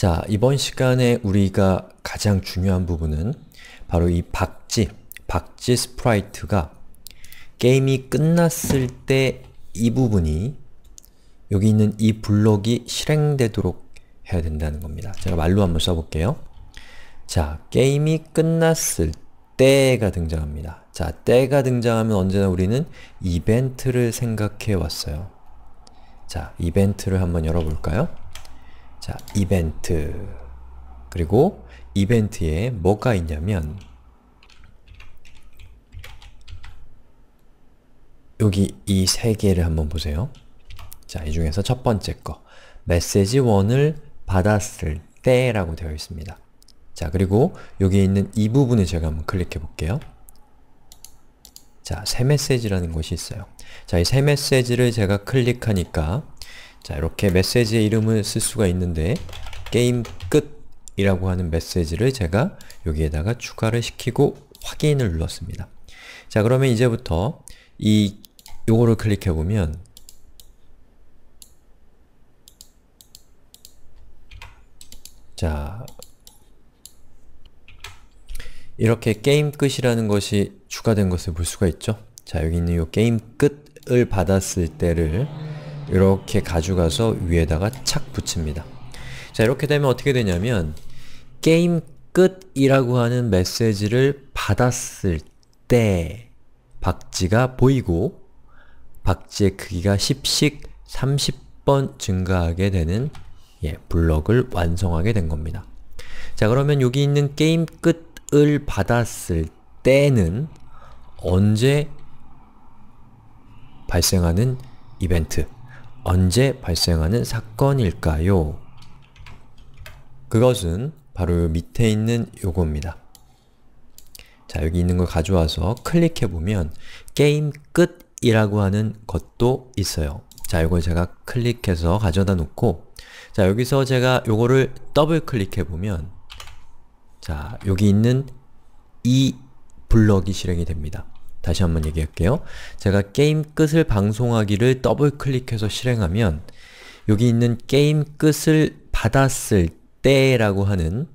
자, 이번 시간에 우리가 가장 중요한 부분은 바로 이 박쥐, 박쥐 스프라이트가 게임이 끝났을 때 이 부분이 여기 있는 이 블록이 실행되도록 해야 된다는 겁니다. 제가 말로 한번 써볼게요. 자, 게임이 끝났을 때가 등장합니다. 자, 때가 등장하면 언제나 우리는 이벤트를 생각해 왔어요. 자, 이벤트를 한번 열어볼까요? 자, 이벤트 그리고 이벤트에 뭐가 있냐면 여기 이 세 개를 한번 보세요. 자, 이 중에서 첫 번째 거 메시지 1을 받았을 때 라고 되어 있습니다. 자, 그리고 여기 있는 이 부분을 제가 한번 클릭해 볼게요. 자, 새 메시지라는 것이 있어요. 자, 이 새 메시지를 제가 클릭하니까 자 이렇게 메시지의 이름을 쓸 수가 있는데 게임 끝 이라고 하는 메시지를 제가 여기에다가 추가를 시키고 확인을 눌렀습니다. 자 그러면 이제부터 이 요거를 클릭해보면 자 이렇게 게임 끝이라는 것이 추가된 것을 볼 수가 있죠. 자 여기 있는 요 게임 끝을 받았을 때를 이렇게 가져가서 위에다가 착 붙입니다. 자 이렇게 되면 어떻게 되냐면 게임 끝이라고 하는 메시지를 받았을 때 박지가 보이고 박지의 크기가 10씩 30번 증가하게 되는 예, 블럭을 완성하게 된 겁니다. 자 그러면 여기 있는 게임 끝을 받았을 때는 언제 발생하는 이벤트 언제 발생하는 사건일까요? 그것은 바로 밑에 있는 요겁니다. 자, 여기 있는 걸 가져와서 클릭해보면 게임 끝이라고 하는 것도 있어요. 자, 이걸 제가 클릭해서 가져다 놓고 자, 여기서 제가 요거를 더블 클릭해보면 자, 여기 있는 이 블럭이 실행이 됩니다. 다시 한번 얘기할게요. 제가 게임 끝을 방송하기를 더블 클릭해서 실행하면 여기 있는 게임 끝을 받았을 때라고 하는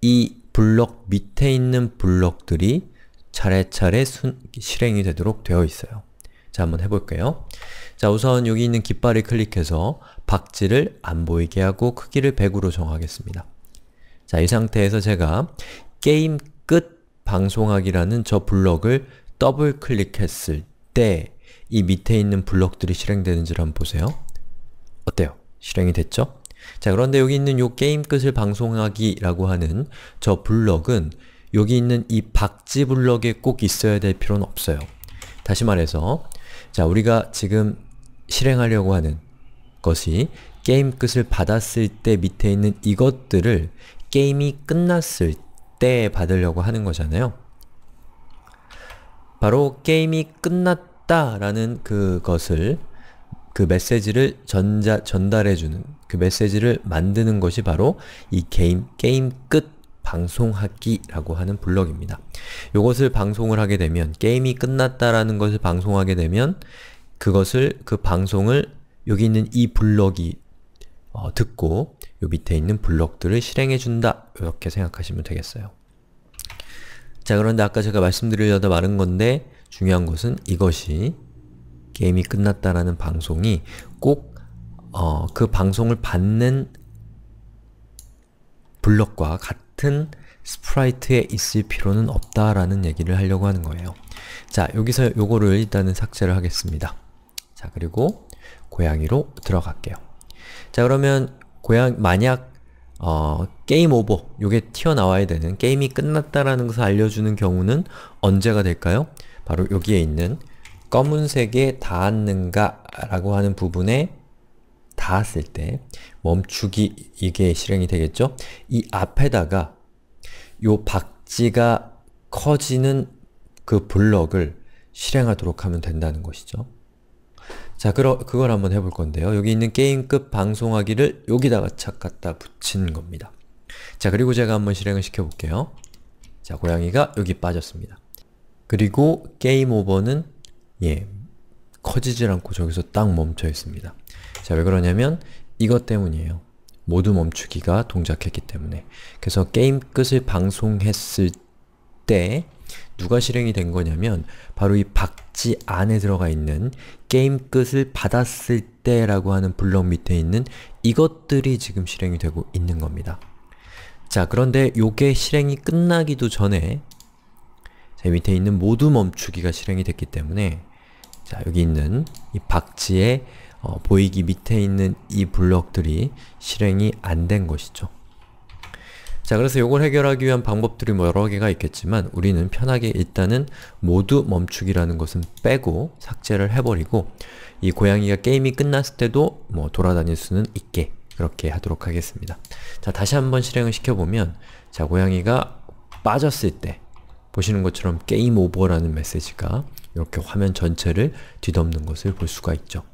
이 블럭 밑에 있는 블럭들이 차례차례 순, 실행이 되도록 되어 있어요. 자, 한번 해볼게요. 자, 우선 여기 있는 깃발을 클릭해서 박지를 안 보이게 하고 크기를 100으로 정하겠습니다. 자, 이 상태에서 제가 게임 끝 방송하기라는 저 블럭을 더블 클릭했을 때 이 밑에 있는 블럭들이 실행되는지를 한번 보세요. 어때요? 실행이 됐죠? 자 그런데 여기 있는 요 게임 끝을 방송하기라고 하는 저 블럭은 여기 있는 이 박지 블럭에 꼭 있어야 될 필요는 없어요. 다시 말해서 자 우리가 지금 실행하려고 하는 것이 게임 끝을 받았을 때 밑에 있는 이것들을 게임이 끝났을 때 받으려고 하는 거잖아요. 바로 게임이 끝났다라는 그것을 그 메시지를 전자, 전달해주는 그 메시지를 만드는 것이 바로 이 게임, 게임 끝 방송하기라고 하는 블럭입니다. 이것을 방송을 하게 되면 게임이 끝났다라는 것을 방송하게 되면 그것을 그 방송을 여기 있는 이 블럭이 어, 듣고 요 밑에 있는 블럭들을 실행해준다 이렇게 생각하시면 되겠어요. 자 그런데 아까 제가 말씀드리려다 말은 건데 중요한 것은 이것이 게임이 끝났다라는 방송이 꼭그 어, 그 방송을 받는 블럭과 같은 스프라이트에 있을 필요는 없다라는 얘기를 하려고 하는 거예요. 자, 여기서 요거를 일단은 삭제를 하겠습니다. 자, 그리고 고양이로 들어갈게요. 자, 그러면 고양 만약 어, 게임 오버, 요게 튀어나와야 되는 게임이 끝났다라는 것을 알려주는 경우는 언제가 될까요? 바로 여기에 있는 검은색에 닿았는가 라고 하는 부분에 닿았을 때 멈추기 이게 실행이 되겠죠? 이 앞에다가 요 박지가 커지는 그 블럭을 실행하도록 하면 된다는 것이죠. 자, 그러, 그걸 한번 해볼 건데요. 여기 있는 게임 끝 방송하기를 여기다가 착 갖다 붙인 겁니다. 자, 그리고 제가 한번 실행을 시켜볼게요. 자, 고양이가 여기 빠졌습니다. 그리고 게임 오버는 예, 커지질 않고 저기서 딱 멈춰 있습니다. 자, 왜 그러냐면 이것 때문이에요. 모두 멈추기가 동작했기 때문에 그래서 게임 끝을 방송했을 때 누가 실행이 된 거냐면 바로 이 박지 안에 들어가 있는 게임 끝을 받았을 때 라고 하는 블럭 밑에 있는 이것들이 지금 실행이 되고 있는 겁니다. 자 그런데 요게 실행이 끝나기도 전에 자, 밑에 있는 모두 멈추기가 실행이 됐기 때문에 자 여기 있는 이 박지의 어, 보이기 밑에 있는 이 블럭들이 실행이 안 된 것이죠. 자 그래서 이걸 해결하기 위한 방법들이 뭐 여러 개가 있겠지만 우리는 편하게 일단은 모두 멈추기라는 것은 빼고 삭제를 해버리고 이 고양이가 게임이 끝났을 때도 뭐 돌아다닐 수는 있게 그렇게 하도록 하겠습니다. 자 다시 한번 실행을 시켜보면 자 고양이가 빠졌을 때 보시는 것처럼 게임 오버라는 메시지가 이렇게 화면 전체를 뒤덮는 것을 볼 수가 있죠.